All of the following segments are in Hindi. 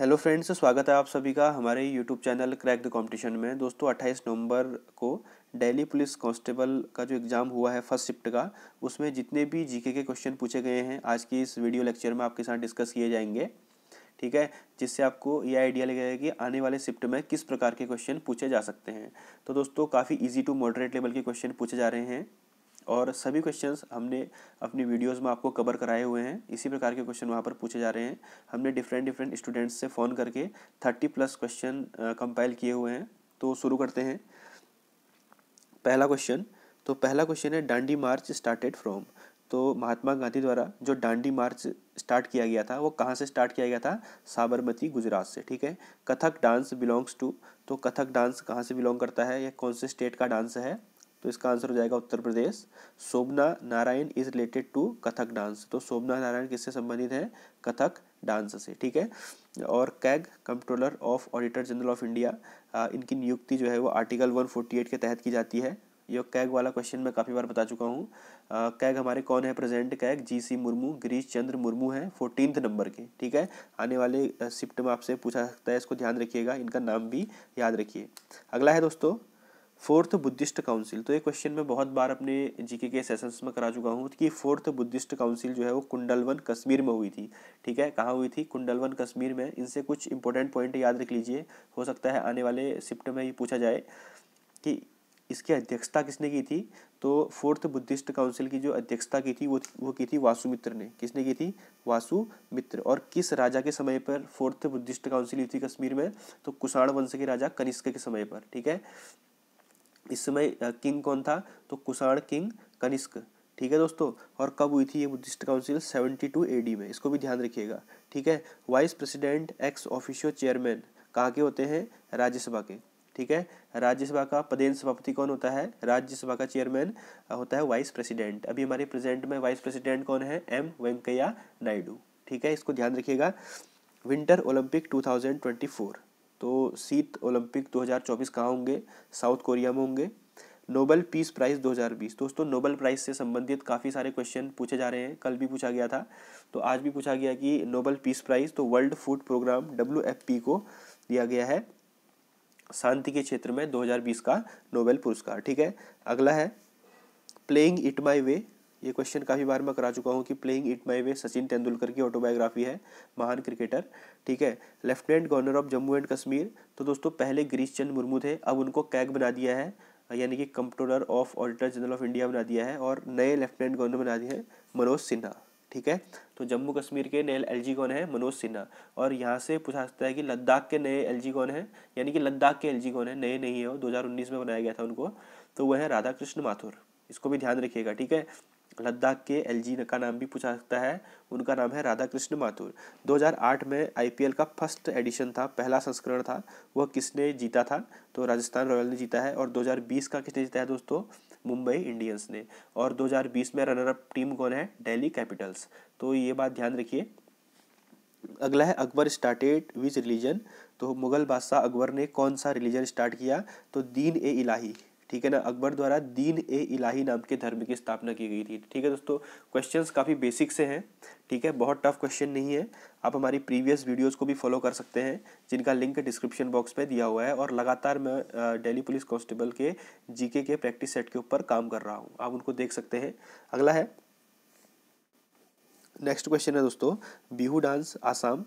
हेलो फ्रेंड्स स्वागत है आप सभी का हमारे YouTube channel crack the competition में दोस्तों 28 नवंबर को दिल्ली पुलिस कांस्टेबल का जो एग्ज़ाम हुआ है फर्स्ट शिफ्ट का उसमें जितने भी जीके के क्वेश्चन पूछे गए हैं आज की इस वीडियो लेक्चर में आपके साथ डिस्कस किए जाएंगे ठीक है जिससे आपको ये आइडिया लगेगा कि आने वाले शिफ्ट में किस प्रकार के क्वेश्चन पूछे जा सकते हैं तो दोस्तों काफ़ी ईजी टू मॉडरेट लेवल के क्वेश्चन पूछे जा रहे हैं और सभी क्वेश्चंस हमने अपनी वीडियोस में आपको कवर कराए हुए हैं इसी प्रकार के क्वेश्चन वहाँ पर पूछे जा रहे हैं हमने डिफरेंट डिफरेंट स्टूडेंट्स से फ़ोन करके थर्टी प्लस क्वेश्चन कंपाइल किए हुए हैं तो शुरू करते हैं पहला क्वेश्चन तो पहला क्वेश्चन है डांडी मार्च स्टार्टेड फ्रॉम तो महात्मा गांधी द्वारा जो डांडी मार्च स्टार्ट किया गया था वो कहाँ से स्टार्ट किया गया था साबरमती गुजरात से ठीक है कथक डांस बिलोंग्स टू तो कथक डांस कहाँ से बिलोंग करता है या कौन से स्टेट का डांस है तो इसका आंसर हो जाएगा Uttar Pradesh Shobhana Narayan is related to Kathak dance तो शोभना नारायण किससे संबंधित है कथक डांस से ठीक है और CAG controller of auditor general of India इनकी नियुक्ति जो है वो आर्टिकल 148 के तहत की जाती है ये कैग वाला क्वेश्चन मैं काफ़ी बार बता चुका हूँ कैग हमारे कौन है present CAG G C Murmu Girish Chandra Murmu है फोर्टीनथ नंबर के ठीक है आने वाले शिफ्ट में आपसे पूछा सकता है इसको ध्यान रखिएगा इनका नाम भी याद रखिए अगला है दोस्तों फोर्थ बुद्धिस्ट काउंसिल तो ये क्वेश्चन मैं बहुत बार अपने जीके के सेशंस में करा चुका हूँ कि फोर्थ बुद्धिस्ट काउंसिल जो है वो कुंडलवन कश्मीर में हुई थी ठीक है कहाँ हुई थी कुंडलवन कश्मीर में इनसे कुछ इंपॉर्टेंट पॉइंट याद रख लीजिए हो सकता है आने वाले शिफ्ट में ये पूछा जाए कि इसकी अध्यक्षता किसने की थी तो फोर्थ बुद्धिस्ट काउंसिल की जो अध्यक्षता की थी वो वो की थी वासुमित्र ने किसने की थी वासुमित्र और किस राजा के समय पर फोर्थ बुद्धिस्ट काउंसिल हुई थी कश्मीर में तो कुषाण वंश के राजा कनिष्क के समय पर ठीक है इस समय किंग कौन था तो कुषाण किंग कनिष्क ठीक है दोस्तों और कब हुई थी ये बुद्धिस्ट काउंसिल 72 एडी में इसको भी ध्यान रखिएगा ठीक है vice president ex officio chairman कहाँ के होते हैं राज्यसभा के ठीक है राज्यसभा का पदेन सभापति कौन होता है राज्यसभा का चेयरमैन होता है वाइस प्रेसिडेंट अभी हमारे प्रेजेंट में वाइस प्रेसिडेंट कौन है एम वेंकैया नायडू ठीक है इसको ध्यान रखिएगा विंटर ओलंपिक टू तो शीत ओलंपिक 2024 कहाँ होंगे साउथ कोरिया में होंगे नोबल पीस प्राइज़ 2020 दोस्तों नोबल प्राइज़ से संबंधित काफ़ी सारे क्वेश्चन पूछे जा रहे हैं कल भी पूछा गया था तो आज भी पूछा गया कि नोबल पीस प्राइज़ तो वर्ल्ड फूड प्रोग्राम डब्ल्यू को दिया गया है शांति के क्षेत्र में 2020 का नोबेल पुरस्कार ठीक है अगला है प्लेइंग इट माई वे ये क्वेश्चन काफ़ी बार मैं करा चुका हूँ कि playing it my way Sachin Tendulkar की ऑटोबायोग्राफी है महान क्रिकेटर ठीक है lieutenant governor of Jammu and Kashmir तो दोस्तों पहले गिरीश चंद मुर्मू थे अब उनको कैग बना दिया है यानी कि comptroller of auditor general of India बना दिया है और नए लेफ्टिनेंट गवर्नर बना दिए हैं मनोज सिन्हा ठीक है तो जम्मू कश्मीर के नए एल कौन है मनोज सिन्हा और यहाँ से पूछा सकता है कि लद्दाख के नए एल कौन है यानी कि लद्दाख के एल कौन है नए नहीं है वो 2019 में बनाया गया था उनको तो वह है राधा कृष्ण माथुर इसको भी ध्यान रखिएगा ठीक है लद्दाख के एल का नाम भी पूछा सकता है उनका नाम है राधा कृष्ण माथुर 2008 में आई का फर्स्ट एडिशन था पहला संस्करण था वह किसने जीता था तो राजस्थान रॉयल ने जीता है और 2020 का किसने जीता है दोस्तों मुंबई इंडियंस ने और 2020 में रनर अप टीम कौन है डेली कैपिटल्स तो ये बात ध्यान रखिए अगला है अकबर स्टार्टेड विच रिलीजन तो मुगल बादशाह अकबर ने कौन सा रिलीजन स्टार्ट किया तो दीन ए इलाही ठीक है ना अकबर द्वारा दीन ए इलाही नाम के धर्म की स्थापना की गई थी ठीक है दोस्तों क्वेश्चन काफ़ी बेसिक से हैं ठीक है बहुत टफ क्वेश्चन नहीं है आप हमारी प्रीवियस वीडियोस को भी फॉलो कर सकते हैं जिनका लिंक डिस्क्रिप्शन बॉक्स में दिया हुआ है और लगातार मैं डेली पुलिस कांस्टेबल के जीके के प्रैक्टिस सेट के ऊपर काम कर रहा हूँ आप उनको देख सकते हैं अगला है नेक्स्ट क्वेश्चन है दोस्तों बिहू डांस आसाम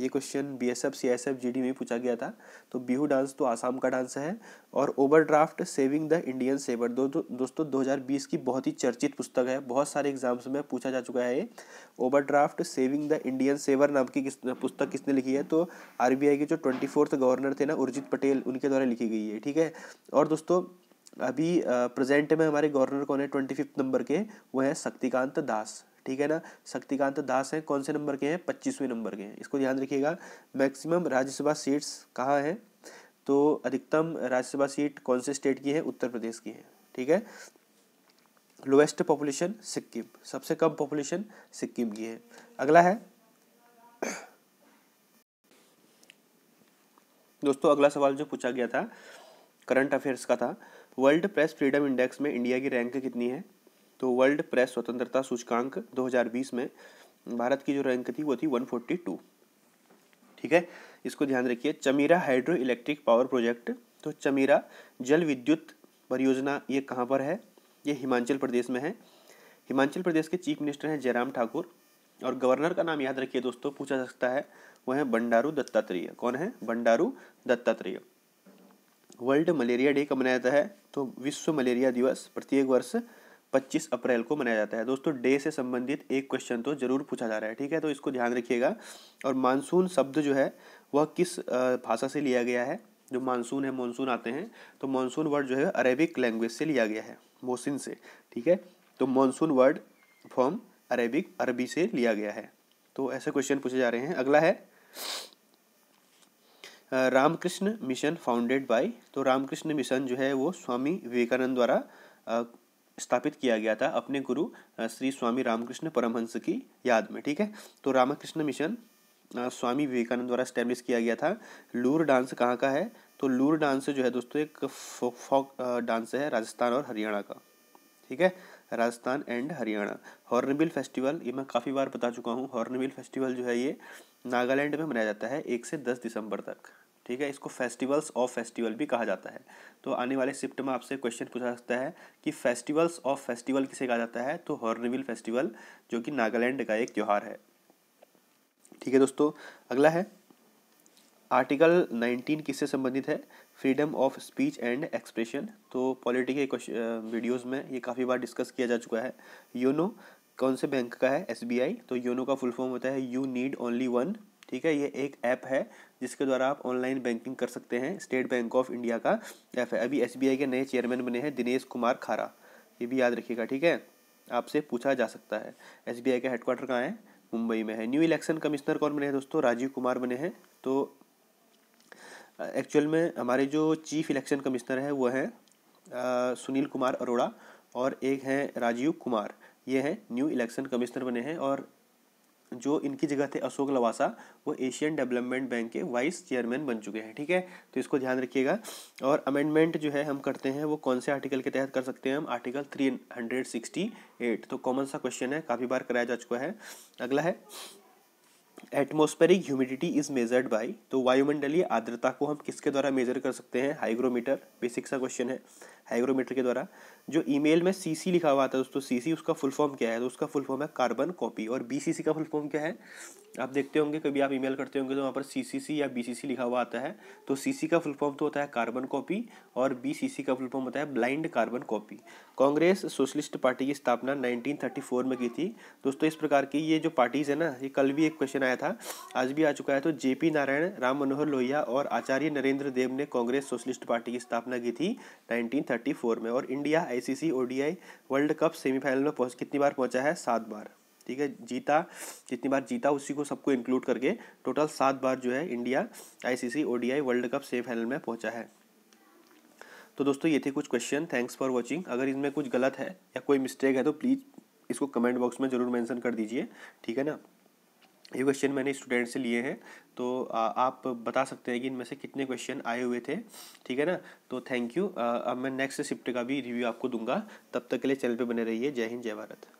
ये question B S F C S F G D में पूछा गया था तो बिहू डांस तो आसाम का डांस है और overdraft saving the Indian saver दो, दो दोस्तों 2020 की बहुत ही चर्चित पुस्तक है बहुत सारे एग्जाम्स में पूछा जा चुका है ये overdraft saving the Indian saver नाम की किस पुस्तक किसने लिखी है तो आर के जो ट्वेंटी गवर्नर थे ना उर्जित पटेल उनके द्वारा लिखी गई है ठीक है और दोस्तों अभी प्रेजेंट में हमारे गवर्नर कौन है ट्वेंटी फिफ्थ नंबर के वो है शक्तिकांत दास ठीक है ना शक्तिकांत दास है कौन से नंबर के हैं पच्चीसवें नंबर के हैं इसको ध्यान रखिएगा मैक्सिमम राज्यसभा सीट्स कहाँ हैं तो अधिकतम राज्यसभा सीट कौन से स्टेट की है उत्तर प्रदेश की है ठीक है लोएस्ट पॉपुलेशन सिक्किम सबसे कम पॉपुलेशन सिक्किम की है अगला है दोस्तों अगला सवाल जो पूछा गया था करंट अफेयर्स का था वर्ल्ड प्रेस फ्रीडम इंडेक्स में इंडिया की रैंक कितनी है तो वर्ल्ड प्रेस स्वतंत्रता सूचकांक 2020 में भारत की जो रैंक थी वो थी 142 ठीक है इसको ध्यान रखिए Chamera hydro electric power project तो चमीरा जल विद्युत परियोजना ये कहाँ पर है ये हिमाचल प्रदेश में है हिमाचल प्रदेश के चीफ मिनिस्टर हैं जयराम ठाकुर और गवर्नर का नाम याद रखिए दोस्तों पूछा जा सकता है वह है बंडारू दत्तात्रेय कौन है Bandaru Dattatreya world malaria day कब मनाया जाता है तो विश्व मलेरिया दिवस प्रत्येक वर्ष पच्चीस अप्रैल को मनाया जाता है दोस्तों डे से संबंधित एक क्वेश्चन तो जरूर पूछा जा रहा है ठीक है तो इसको ध्यान रखिएगा और मानसून शब्द जो है वह किस भाषा से लिया गया है जो मानसून है मानसून आते हैं तो मानसून वर्ड जो है अरेबिक लैंग्वेज से लिया गया है मोसिन से ठीक है तो मानसून वर्ड फॉर्म अरेबिक अरबी से लिया गया है तो ऐसे क्वेश्चन पूछे जा रहे हैं अगला है रामकृष्ण मिशन फाउंडेड बाय तो रामकृष्ण मिशन जो है वो स्वामी विवेकानंद द्वारा स्थापित किया गया था अपने गुरु श्री स्वामी रामकृष्ण परमहंस की याद में ठीक है तो रामकृष्ण मिशन स्वामी विवेकानंद द्वारा स्टैब्लिश किया गया था लूर डांस कहाँ का है तो लूर डांस जो है दोस्तों एक फोक फोक डांस है राजस्थान और हरियाणा का ठीक है Rajasthan and Haryana hornbill festival ये मैं काफ़ी बार बता चुका हूँ हॉर्नबिल फेस्टिवल जो है ये नागालैंड में मनाया जाता है एक से दस दिसंबर तक ठीक है इसको फेस्टिवल्स ऑफ फेस्टिवल भी कहा जाता है तो आने वाले शिफ्ट में आपसे क्वेश्चन पूछा सकता है कि फेस्टिवल्स ऑफ फेस्टिवल किसे कहा जाता है तो हॉर्नविल फेस्टिवल जो कि नागालैंड का एक त्यौहार है ठीक है दोस्तों अगला है आर्टिकल 19 किससे संबंधित है freedom of speech and expression तो पॉलिटी के वीडियोस में ये काफ़ी बार डिस्कस किया जा चुका है योनो कौन से बैंक का है एस तो योनो का फुल फॉर्म होता है यू नीड ओनली वन ठीक है ये एक ऐप है जिसके द्वारा आप ऑनलाइन बैंकिंग कर सकते हैं स्टेट बैंक ऑफ इंडिया का ऐप है अभी एस के नए चेयरमैन बने हैं दिनेश कुमार खारा ये भी याद रखिएगा ठीक है आपसे पूछा जा सकता है एस बी आई का हेडक्वार्टर कहाँ है मुंबई में है न्यू इलेक्शन कमिश्नर कौन बने हैं दोस्तों राजीव कुमार बने हैं तो एक्चुअल में हमारे जो चीफ इलेक्शन कमिश्नर है वो हैं सुनील कुमार अरोड़ा और एक हैं राजीव कुमार ये हैं न्यू इलेक्शन कमिश्नर बने हैं और जो इनकी जगह थे अशोक लवासा वो एशियन डेवलपमेंट बैंक के वाइस चेयरमैन बन चुके हैं ठीक है तो इसको ध्यान रखिएगा और अमेंडमेंट जो है हम करते हैं वो कौन से आर्टिकल के तहत कर सकते हैं हम article three hundred sixty eight तो कॉमन सा क्वेश्चन है काफ़ी बार कराया जा चुका है अगला है atmospheric humidity is measured by तो वायुमंडलीय आर्द्रता को हम किसके द्वारा मेजर कर सकते हैं हाइग्रोमीटर बेसिक सा क्वेश्चन है हाइग्रोमीटर के द्वारा जो ईमेल में सीसी लिखा हुआ था दोस्तों दोस्तों सीसी उसका फुल फॉर्म क्या है तो उसका फुल फॉर्म है कार्बन कॉपी और बीसीसी का फुल फॉर्म क्या है आप देखते होंगे कभी आप ईमेल करते होंगे तो वहाँ पर सीसीसी या बीसीसी लिखा हुआ आता है तो सीसी का फुल फॉर्म तो होता है कार्बन कॉपी और बीसीसी का फुल फॉर्म होता है blind carbon copy Congress Socialist Party की स्थापना 1934 में की थी दोस्तों इस प्रकार की ये जो पार्टीज़ है ना ये कल भी एक क्वेश्चन आया था आज भी आ चुका है तो जे नारायण राम मनोहर लोहिया और आचार्य नरेंद्र देव ने कांग्रेस सोशलिस्ट पार्टी की स्थापना की थी नाइनटीन में और India ICC ODI World Cup semifinal में कितनी बार पहुंचा है सात बार ठीक है जीता जितनी बार जीता उसी को सबको इंक्लूड करके टोटल सात बार जो है India ICC ODI World Cup final में पहुंचा है तो दोस्तों ये थे कुछ क्वेश्चन थैंक्स फॉर वॉचिंग अगर इनमें कुछ गलत है या कोई मिस्टेक है तो प्लीज़ इसको कमेंट बॉक्स में ज़रूर मैंशन कर दीजिए ठीक है ना ये क्वेश्चन मैंने स्टूडेंट से लिए हैं तो आ, आप बता सकते हैं कि इनमें से कितने क्वेश्चन आए हुए थे ठीक है ना तो थैंक यू अब मैं नेक्स्ट शिफ्ट का भी रिव्यू आपको दूंगा तब तक के लिए चैनल पे बने रहिए जय हिंद जय भारत